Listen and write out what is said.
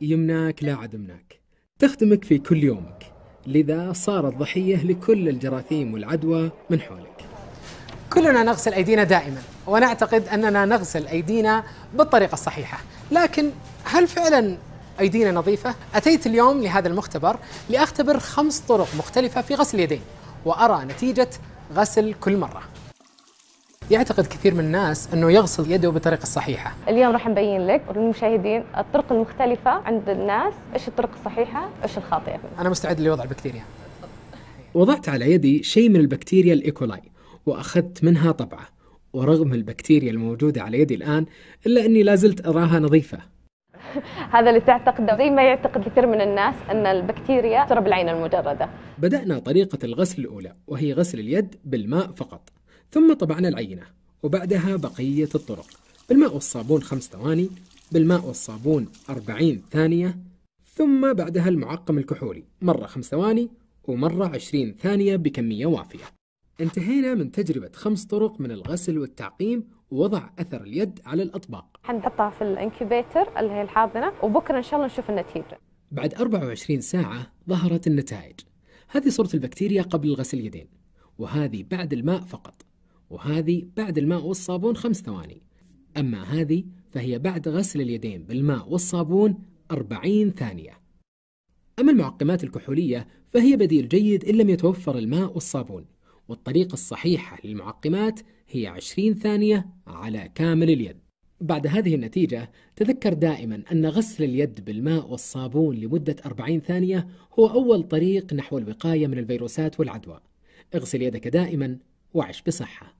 يمناك لا عدمناك مناك تخدمك في كل يومك لذا صارت ضحية لكل الجراثيم والعدوى من حولك كلنا نغسل أيدينا دائما ونعتقد أننا نغسل أيدينا بالطريقة الصحيحة لكن هل فعلا أيدينا نظيفة؟ أتيت اليوم لهذا المختبر لأختبر خمس طرق مختلفة في غسل اليدين وأرى نتيجة غسل كل مرة يعتقد كثير من الناس أنه يغسل يده بالطريقة الصحيحة اليوم راح نبين لك وللمشاهدين الطرق المختلفة عند الناس إيش الطرق الصحيحة إيش الخاطئة أنا مستعد لوضع البكتيريا وضعت على يدي شيء من البكتيريا الإيكولاي وأخذت منها طبعة ورغم البكتيريا الموجودة على يدي الآن إلا أني لازلت أراها نظيفة هذا اللي تعتقده زي ما يعتقد كثير من الناس ان البكتيريا ترى بالعين المجرده. بدانا طريقه الغسل الاولى وهي غسل اليد بالماء فقط. ثم طبعنا العينة وبعدها بقية الطرق بالماء والصابون خمس ثواني بالماء والصابون أربعين ثانية ثم بعدها المعقم الكحولي مرة خمس ثواني ومرة عشرين ثانية بكمية وافية انتهينا من تجربة خمس طرق من الغسل والتعقيم ووضع أثر اليد على الأطباق حنحطها في الانكيبيتر اللي هي الحاضنة وبكرة إن شاء الله نشوف النتيجة بعد 24 ساعة ظهرت النتائج هذه صورة البكتيريا قبل الغسل اليدين وهذه بعد الماء فقط وهذه بعد الماء والصابون خمس ثواني أما هذه فهي بعد غسل اليدين بالماء والصابون 40 ثانية أما المعقمات الكحولية فهي بديل جيد إن لم يتوفر الماء والصابون والطريقة الصحيحة للمعقمات هي 20 ثانية على كامل اليد بعد هذه النتيجة تذكر دائما أن غسل اليد بالماء والصابون لمدة 40 ثانية هو أول طريق نحو الوقاية من الفيروسات والعدوى اغسل يدك دائما وعش بصحه